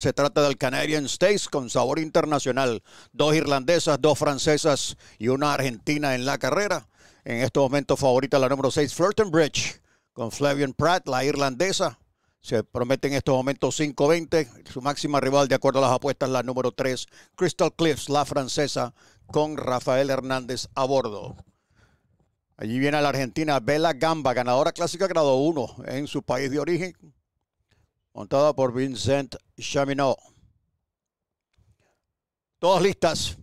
Se trata del Canadian States con sabor internacional. Dos irlandesas, dos francesas y una argentina en la carrera. En estos momentos favorita la número 6, Flirton Bridge, con Flavian Pratt, la irlandesa. Se promete en estos momentos 5.20. Su máxima rival, de acuerdo a las apuestas, la número 3, Crystal Cliffs, la francesa, con Rafael Hernández a bordo. Allí viene la argentina Bella Gamba, ganadora clásica grado 1 en su país de origen Contada por Vincent Chaminot. Todas listas.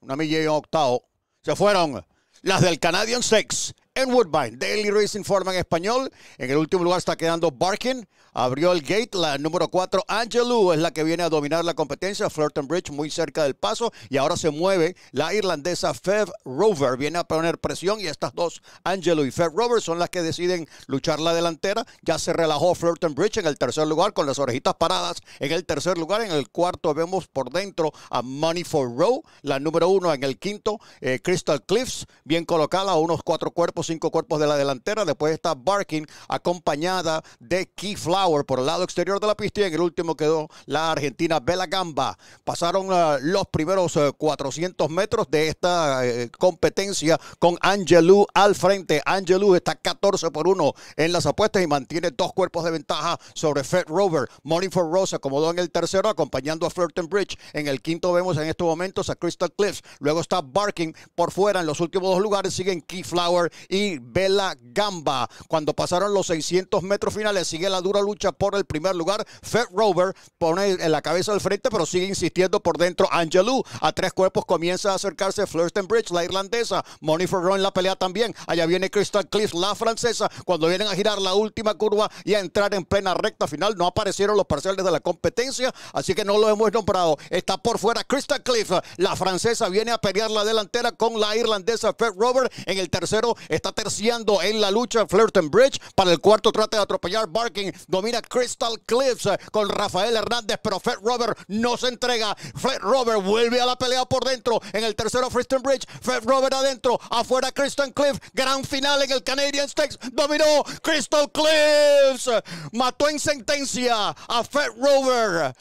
Una milla y un octavo. Se fueron las del Canadian Sex Woodbine. Daily Racing informa en español. En el último lugar está quedando Barkin. Abrió el gate. La número 4, Angelou, es la que viene a dominar la competencia. and Bridge muy cerca del paso. Y ahora se mueve la irlandesa Feb Rover. Viene a poner presión. Y estas dos, Angelou y Feb Rover, son las que deciden luchar la delantera. Ya se relajó Flirton Bridge en el tercer lugar con las orejitas paradas. En el tercer lugar, en el cuarto vemos por dentro a Money for Row. La número uno en el quinto, eh, Crystal Cliffs. Bien colocada unos cuatro cuerpos cinco cuerpos de la delantera. Después está Barking acompañada de Key Flower por el lado exterior de la pista y en el último quedó la argentina Bella Gamba. Pasaron eh, los primeros 400 eh, metros de esta eh, competencia con Angelou al frente. Angelou está 14 por 1 en las apuestas y mantiene dos cuerpos de ventaja sobre Fed Rover. Morning for Rose acomodó en el tercero acompañando a Flirton Bridge. En el quinto vemos en estos momentos a Crystal Cliffs. Luego está Barking por fuera en los últimos dos lugares. Siguen Key Flower y Bella Vela Gamba. Cuando pasaron los 600 metros finales, sigue la dura lucha por el primer lugar. Fed Rover pone en la cabeza al frente, pero sigue insistiendo por dentro. Angelou a tres cuerpos comienza a acercarse Bridge, la irlandesa. Monifer Ron en la pelea también. Allá viene Crystal Cliff, la francesa. Cuando vienen a girar la última curva y a entrar en plena recta final, no aparecieron los parciales de la competencia, así que no lo hemos nombrado. Está por fuera Crystal Cliff, la francesa viene a pelear la delantera con la irlandesa Fed Rover En el tercero Está terciando en la lucha Flirtin Bridge. Para el cuarto trate de atropellar Barking. Domina Crystal Cliffs eh, con Rafael Hernández, pero Fred Robert no se entrega. Fred Robert vuelve a la pelea por dentro. En el tercero, Flirtin Bridge. Fred Robert adentro. Afuera, Crystal Cliffs. Gran final en el Canadian Stakes. Dominó Crystal Cliffs. Mató en sentencia a Fred Robert.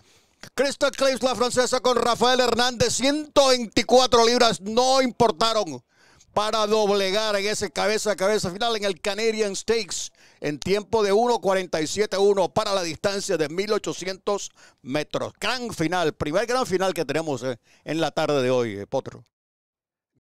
Crystal Cliffs, la francesa, con Rafael Hernández, 124 libras, no importaron para doblegar en ese cabeza a cabeza final en el Canadian Stakes en tiempo de 1.47-1 para la distancia de 1.800 metros. Gran final, primer gran final que tenemos eh, en la tarde de hoy, eh, Potro.